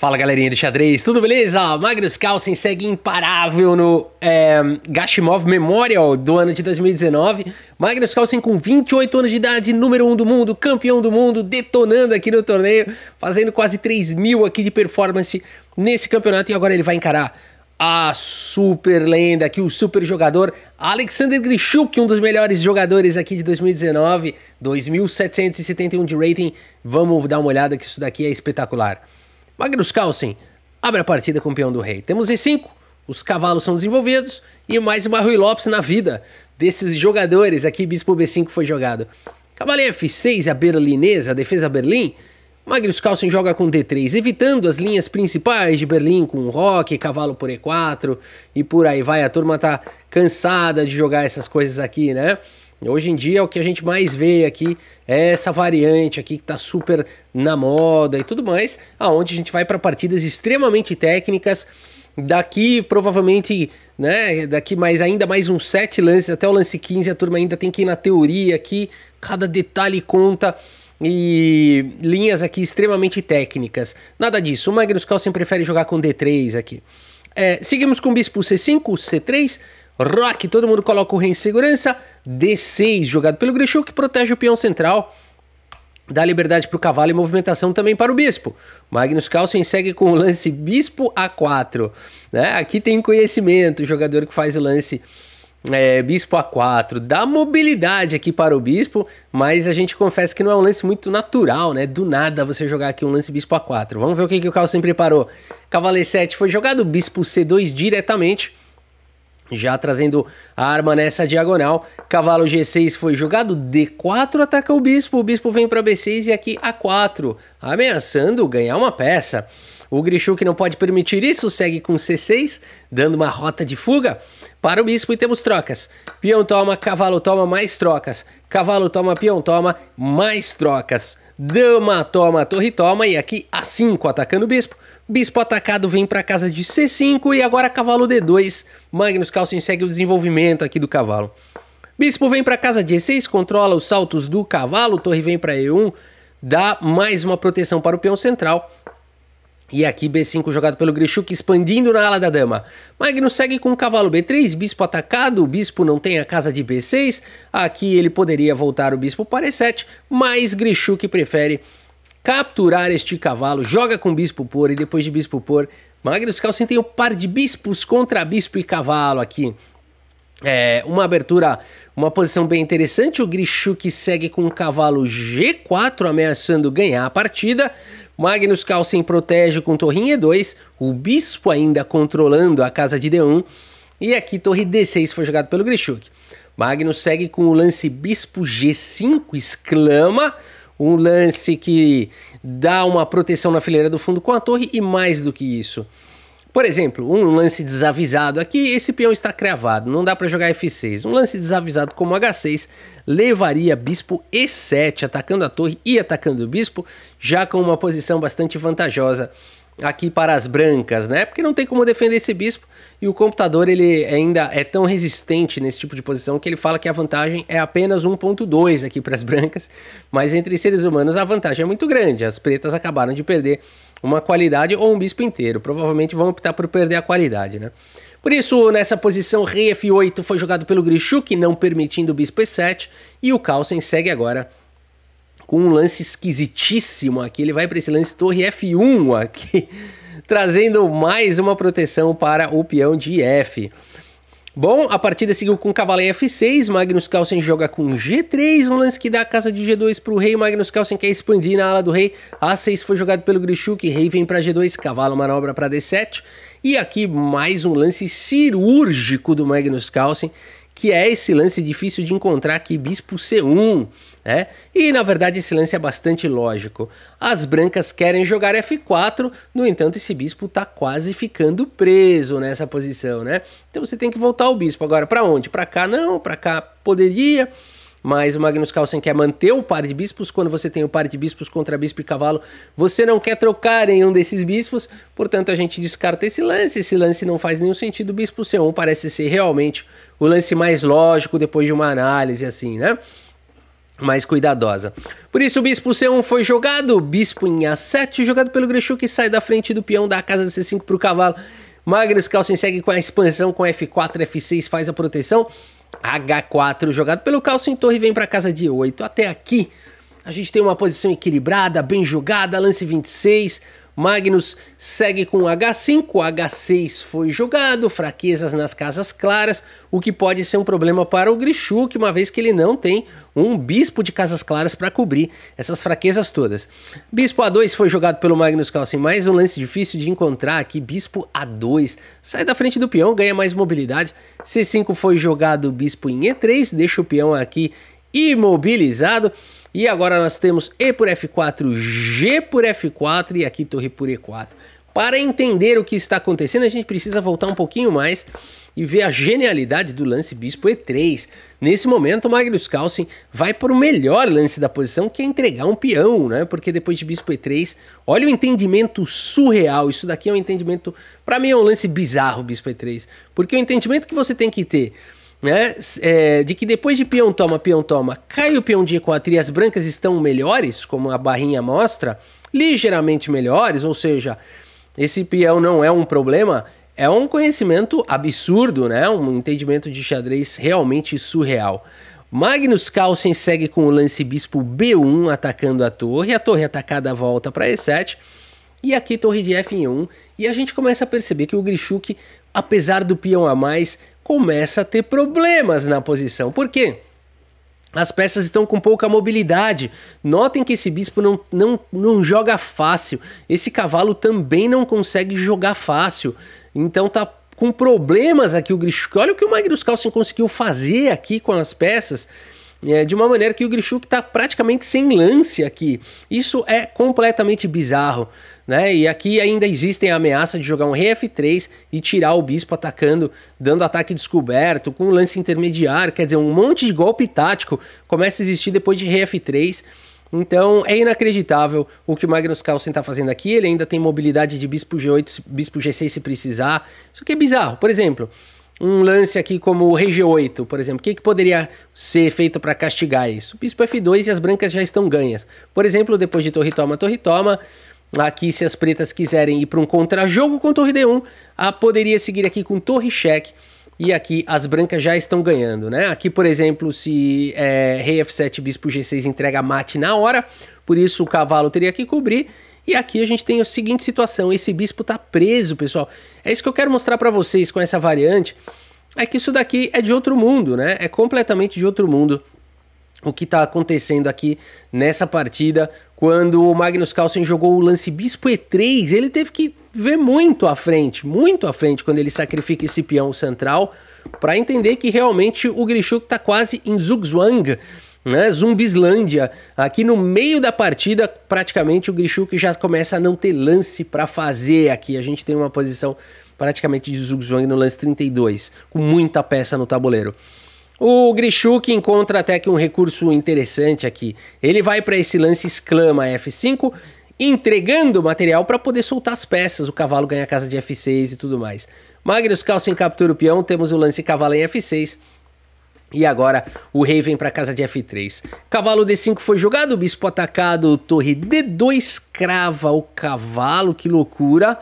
Fala galerinha do xadrez, tudo beleza? Magnus Carlsen segue imparável no é, Gashimov Memorial do ano de 2019. Magnus Carlsen com 28 anos de idade, número 1 um do mundo, campeão do mundo, detonando aqui no torneio, fazendo quase 3 mil aqui de performance nesse campeonato e agora ele vai encarar a super lenda aqui, o super jogador Alexander Grishuk, um dos melhores jogadores aqui de 2019, 2.771 de rating. Vamos dar uma olhada que isso daqui é espetacular. Magnus Carlsen abre a partida com o peão do rei. Temos E5, os cavalos são desenvolvidos e mais uma Rui Lopes na vida desses jogadores. Aqui bispo B5 foi jogado. Cavaleiro F6, a berlinesa, a defesa Berlim. Magnus Carlsen joga com D3, evitando as linhas principais de Berlim com roque, cavalo por E4 e por aí vai. A turma tá cansada de jogar essas coisas aqui, né? Hoje em dia o que a gente mais vê aqui é essa variante aqui que está super na moda e tudo mais, aonde a gente vai para partidas extremamente técnicas. Daqui provavelmente, né, daqui mais ainda mais uns 7 lances até o lance 15, a turma ainda tem que ir na teoria aqui, cada detalhe conta e linhas aqui extremamente técnicas. Nada disso. O Magnus Carlsen prefere jogar com D3 aqui. É, seguimos com bispo C5, C3, rock, todo mundo coloca o rei em segurança, D6 jogado pelo Grishu que protege o peão central, dá liberdade para o cavalo e movimentação também para o bispo. Magnus Carlsen segue com o lance bispo A4, né? Aqui tem conhecimento, o jogador que faz o lance é, bispo A4, dá mobilidade aqui para o bispo, mas a gente confessa que não é um lance muito natural, né? Do nada você jogar aqui um lance bispo A4. Vamos ver o que, que o Carlsen preparou. e 7 foi jogado, bispo C2 diretamente, já trazendo a arma nessa diagonal. Cavalo G6 foi jogado, D4 ataca o bispo, o bispo vem para B6 e aqui A4, ameaçando ganhar uma peça. O Grishu, que não pode permitir isso, segue com C6, dando uma rota de fuga. Para o bispo e temos trocas. Peão toma, cavalo toma, mais trocas. Cavalo toma, peão toma, mais trocas. Dama toma, torre toma e aqui A5 atacando o bispo. Bispo atacado vem para casa de C5 e agora cavalo D2. Magnus Carlsen segue o desenvolvimento aqui do cavalo. Bispo vem para casa de E6, controla os saltos do cavalo. Torre vem para E1, dá mais uma proteção para o peão central. E aqui B5 jogado pelo Grishuk, expandindo na ala da dama. Magnus segue com o cavalo B3, bispo atacado, o bispo não tem a casa de B6. Aqui ele poderia voltar o bispo para E7, mas Grishuk prefere capturar este cavalo, joga com bispo por e depois de bispo por, Magnus Carlsen tem o um par de bispos contra bispo e cavalo aqui. É, uma abertura, uma posição bem interessante. O Grishuk segue com o cavalo G4 ameaçando ganhar a partida. Magnus Carlsen protege com Torrinha E2. O Bispo ainda controlando a casa de D1. E aqui Torre D6 foi jogado pelo Grishuk. Magnus segue com o lance Bispo G5, exclama. Um lance que dá uma proteção na fileira do fundo com a torre e mais do que isso. Por exemplo, um lance desavisado. Aqui esse peão está cravado, não dá para jogar F6. Um lance desavisado como H6 levaria bispo E7, atacando a torre e atacando o bispo, já com uma posição bastante vantajosa aqui para as brancas, né? Porque não tem como defender esse bispo e o computador ele ainda é tão resistente nesse tipo de posição que ele fala que a vantagem é apenas 1.2 aqui para as brancas, mas entre seres humanos a vantagem é muito grande. As pretas acabaram de perder uma qualidade ou um bispo inteiro. Provavelmente vão optar por perder a qualidade, né? Por isso, nessa posição, rei f8 foi jogado pelo Grishuk, não permitindo o bispo e7, e o Carlsen segue agora com um lance esquisitíssimo aqui. Ele vai para esse lance torre f1 aqui trazendo mais uma proteção para o peão de F. Bom, a partida seguiu com cavalo F6, Magnus Carlsen joga com G3, um lance que dá a casa de G2 para o rei, Magnus Carlsen quer expandir na ala do rei, A6 foi jogado pelo Grishuk, rei vem para G2, cavalo manobra para D7, e aqui mais um lance cirúrgico do Magnus Carlsen, que é esse lance difícil de encontrar aqui, bispo C1, né? E na verdade esse lance é bastante lógico. As brancas querem jogar F4, no entanto esse bispo está quase ficando preso nessa posição, né? Então você tem que voltar o bispo agora para onde? Para cá não, para cá poderia mas o Magnus Carlsen quer manter o par de bispos. Quando você tem o par de bispos contra bispo e cavalo, você não quer trocar em um desses bispos, portanto a gente descarta esse lance. Esse lance não faz nenhum sentido. O bispo C1 parece ser realmente o lance mais lógico depois de uma análise assim, né? mais cuidadosa. Por isso, o bispo C1 foi jogado, bispo em A7, jogado pelo Greshu, que sai da frente do peão, da casa de C5 para o cavalo. Magnus Carlsen segue com a expansão com F4, F6, faz a proteção. H4 jogado pelo Calcio em torre vem para casa de 8. Até aqui a gente tem uma posição equilibrada, bem jogada, lance 26. Magnus segue com H5, H6 foi jogado, fraquezas nas casas claras, o que pode ser um problema para o Grishuk, uma vez que ele não tem um bispo de casas claras para cobrir essas fraquezas todas. Bispo A2 foi jogado pelo Magnus Carlsen, mais um lance difícil de encontrar aqui, bispo A2, sai da frente do peão, ganha mais mobilidade, C5 foi jogado bispo em E3, deixa o peão aqui imobilizado, e agora nós temos E por F4, G por F4 e aqui torre por E4. Para entender o que está acontecendo, a gente precisa voltar um pouquinho mais e ver a genialidade do lance bispo E3. Nesse momento, o Magnus Carlsen vai para o melhor lance da posição, que é entregar um peão, né? Porque depois de bispo E3, olha o entendimento surreal. Isso daqui é um entendimento, para mim é um lance bizarro, bispo E3. Porque o é entendimento que você tem que ter né? É, de que depois de peão toma, peão toma, cai o peão de e as brancas estão melhores, como a barrinha mostra, ligeiramente melhores, ou seja, esse peão não é um problema, é um conhecimento absurdo, né? Um entendimento de xadrez realmente surreal. Magnus Carlsen segue com o lance bispo B1 atacando a torre, a torre atacada volta para E7 e aqui torre de F1 e a gente começa a perceber que o Grishuk, apesar do peão a mais, começa a ter problemas na posição. Por quê? As peças estão com pouca mobilidade. Notem que esse bispo não, não, não joga fácil. Esse cavalo também não consegue jogar fácil. Então tá com problemas aqui o Grishko. Olha o que o Magnus Carlsen conseguiu fazer aqui com as peças é, de uma maneira que o Grishuk está praticamente sem lance aqui. Isso é completamente bizarro. Né? E aqui ainda existem a ameaça de jogar um rei F3 e tirar o bispo atacando, dando ataque descoberto, com um lance intermediário, quer dizer, um monte de golpe tático começa a existir depois de rei F3. Então é inacreditável o que o Magnus Carlsen está fazendo aqui. Ele ainda tem mobilidade de bispo G8, bispo G6 se precisar. Isso aqui é bizarro. Por exemplo, um lance aqui como o rei G8, por exemplo, o que, que poderia ser feito para castigar isso? Bispo F2 e as brancas já estão ganhas. Por exemplo, depois de torre toma, torre toma, aqui se as pretas quiserem ir para um contra-jogo com torre D1, a poderia seguir aqui com torre cheque e aqui as brancas já estão ganhando, né? Aqui, por exemplo, se é, rei f7, bispo g6 entrega mate na hora, por isso o cavalo teria que cobrir. E aqui a gente tem a seguinte situação, esse bispo tá preso, pessoal. É isso que eu quero mostrar para vocês com essa variante, é que isso daqui é de outro mundo, né? É completamente de outro mundo o que está acontecendo aqui nessa partida. Quando o Magnus Carlsen jogou o lance bispo E3, ele teve que ver muito à frente, muito à frente, quando ele sacrifica esse peão central, para entender que realmente o Grishuk está quase em Zugzwang, né? Zumbislândia. Aqui no meio da partida, praticamente o Grishuk já começa a não ter lance para fazer aqui. A gente tem uma posição praticamente de Zugzwang no lance 32, com muita peça no tabuleiro. O Grishuk encontra até que um recurso interessante aqui. Ele vai para esse lance exclama F5, entregando material para poder soltar as peças. O cavalo ganha casa de F6 e tudo mais. Magnus Carlsen captura o peão, temos o lance cavalo em F6. E agora o rei vem para casa de F3. Cavalo D5 foi jogado, bispo atacado, torre D2 crava o cavalo, que loucura.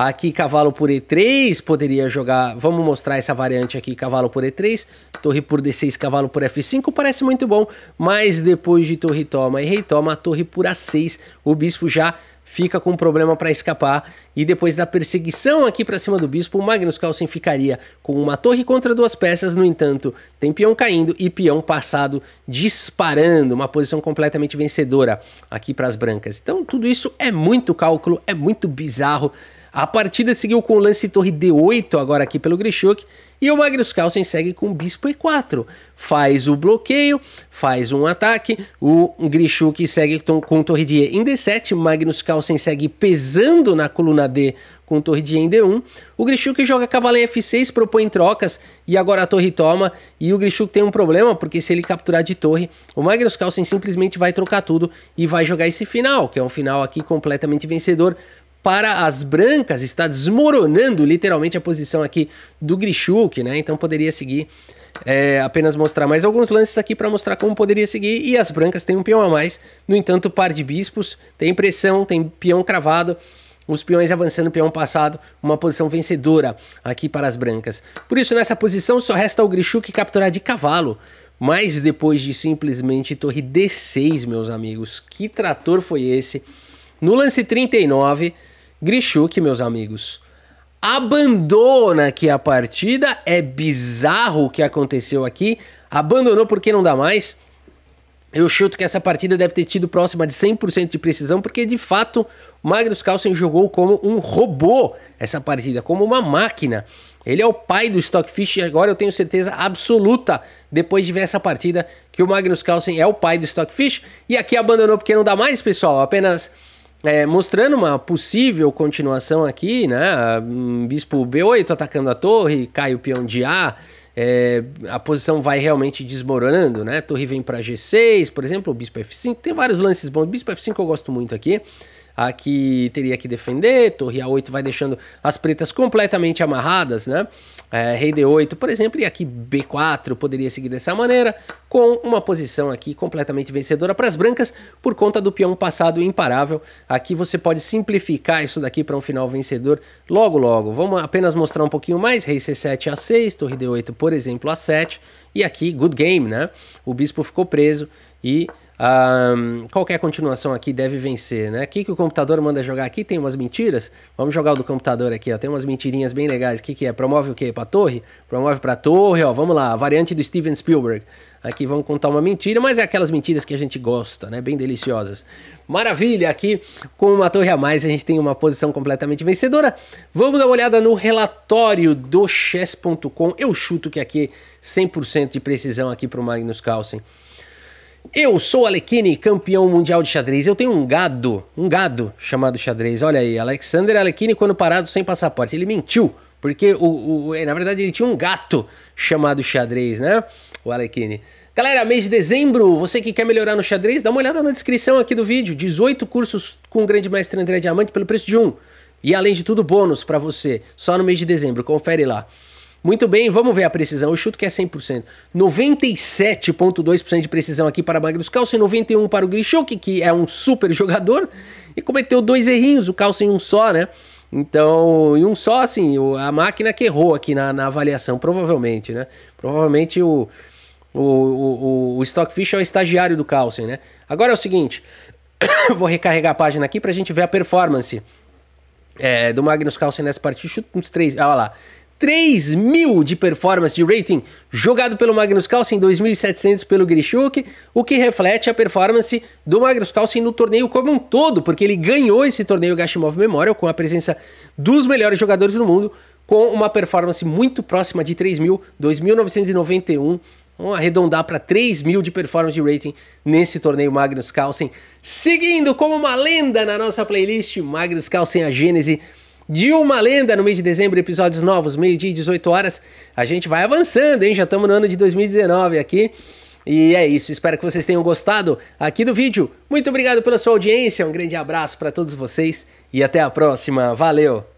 Aqui, cavalo por E3, poderia jogar... Vamos mostrar essa variante aqui, cavalo por E3. Torre por D6, cavalo por F5, parece muito bom. Mas depois de torre toma e rei toma, torre por A6. O bispo já fica com problema para escapar. E depois da perseguição aqui para cima do bispo, o Magnus Carlsen ficaria com uma torre contra duas peças. No entanto, tem peão caindo e peão passado disparando. Uma posição completamente vencedora aqui para as brancas. Então, tudo isso é muito cálculo, é muito bizarro. A partida seguiu com o lance torre D8 agora aqui pelo Grishuk e o Magnus Carlsen segue com bispo E4. Faz o bloqueio, faz um ataque, o Grishuk segue com torre de E em D7, Magnus Carlsen segue pesando na coluna D com torre de E em D1. O Grishuk joga cavaleiro F6, propõe trocas e agora a torre toma e o Grishuk tem um problema porque se ele capturar de torre, o Magnus Carlsen simplesmente vai trocar tudo e vai jogar esse final, que é um final aqui completamente vencedor para as brancas está desmoronando literalmente a posição aqui do Grishuk, né? Então poderia seguir é, apenas mostrar mais alguns lances aqui para mostrar como poderia seguir. E as brancas têm um peão a mais. No entanto, par de bispos tem pressão, tem peão cravado. Os peões avançando, peão passado, uma posição vencedora aqui para as brancas. Por isso, nessa posição, só resta o Grishuk capturar de cavalo. Mas depois de simplesmente torre D6, meus amigos, que trator foi esse? No lance 39, Grishuk, meus amigos, abandona aqui a partida. É bizarro o que aconteceu aqui. Abandonou porque não dá mais. Eu chuto que essa partida deve ter tido próxima de 100% de precisão, porque de fato Magnus Carlsen jogou como um robô essa partida, como uma máquina. Ele é o pai do Stockfish e agora eu tenho certeza absoluta, depois de ver essa partida, que o Magnus Carlsen é o pai do Stockfish. E aqui abandonou porque não dá mais, pessoal. Apenas é, mostrando uma possível continuação aqui, né? Bispo B8 atacando a torre, cai o peão de A, é, a posição vai realmente desmoronando, né? A torre vem para G6, por exemplo, o bispo F5, tem vários lances bons. O bispo F5 eu gosto muito aqui a que teria que defender, torre A8 vai deixando as pretas completamente amarradas, né? É, rei D8, por exemplo, e aqui B4 poderia seguir dessa maneira, com uma posição aqui completamente vencedora para as brancas por conta do peão passado imparável. Aqui você pode simplificar isso daqui para um final vencedor logo logo. Vamos apenas mostrar um pouquinho mais, rei C7 A6, torre D8, por exemplo, A7, e aqui good game, né? O bispo ficou preso e um, qualquer é continuação aqui deve vencer, né? O que, que o computador manda jogar aqui? Tem umas mentiras. Vamos jogar o do computador aqui, ó. Tem umas mentirinhas bem legais. O que, que é? Promove o quê? Pra torre? Promove pra torre, ó. Vamos lá, a variante do Steven Spielberg. Aqui vamos contar uma mentira, mas é aquelas mentiras que a gente gosta, né? Bem deliciosas. Maravilha! Aqui, com uma torre a mais, a gente tem uma posição completamente vencedora. Vamos dar uma olhada no relatório do chess.com. Eu chuto que aqui 100% de precisão aqui pro Magnus Carlsen. Eu sou Alekhine, campeão mundial de xadrez. Eu tenho um gado, um gado chamado xadrez. Olha aí, Alexander Alekhine quando parado sem passaporte. Ele mentiu, porque o, o, é, na verdade ele tinha um gato chamado xadrez, né? O Alekhine. Galera, mês de dezembro, você que quer melhorar no xadrez, dá uma olhada na descrição aqui do vídeo. 18 cursos com o grande mestre André Diamante pelo preço de um. E além de tudo, bônus para você, só no mês de dezembro. Confere lá. Muito bem, vamos ver a precisão. Eu chuto que é 100%. 97,2% de precisão aqui para Magnus Carlsen, 91 para o Grishuk, que é um super jogador, e cometeu dois errinhos, o Carlsen um só, né? Então, e um só, assim, a máquina que errou aqui na, na avaliação, provavelmente, né? Provavelmente o, o, o, o Stockfish é o estagiário do Carlsen, né? Agora é o seguinte, vou recarregar a página aqui para a gente ver a performance é, do Magnus Carlsen nessa partida. Chuta uns três, olha lá, 3 mil de performance de rating, jogado pelo Magnus Carlsen, 2.700 pelo Grishuk, o que reflete a performance do Magnus Carlsen no torneio como um todo, porque ele ganhou esse torneio Gashimov Memorial com a presença dos melhores jogadores do mundo, com uma performance muito próxima de 3 mil, 2.991 Vamos arredondar para 3 mil de performance de rating nesse torneio Magnus Carlsen. Seguindo como uma lenda na nossa playlist, Magnus Carlsen, a Gênese de uma lenda no mês de dezembro, episódios novos, meio-dia e 18 horas. A gente vai avançando, hein? Já estamos no ano de 2019 aqui. E é isso, espero que vocês tenham gostado aqui do vídeo. Muito obrigado pela sua audiência, um grande abraço para todos vocês e até a próxima. Valeu!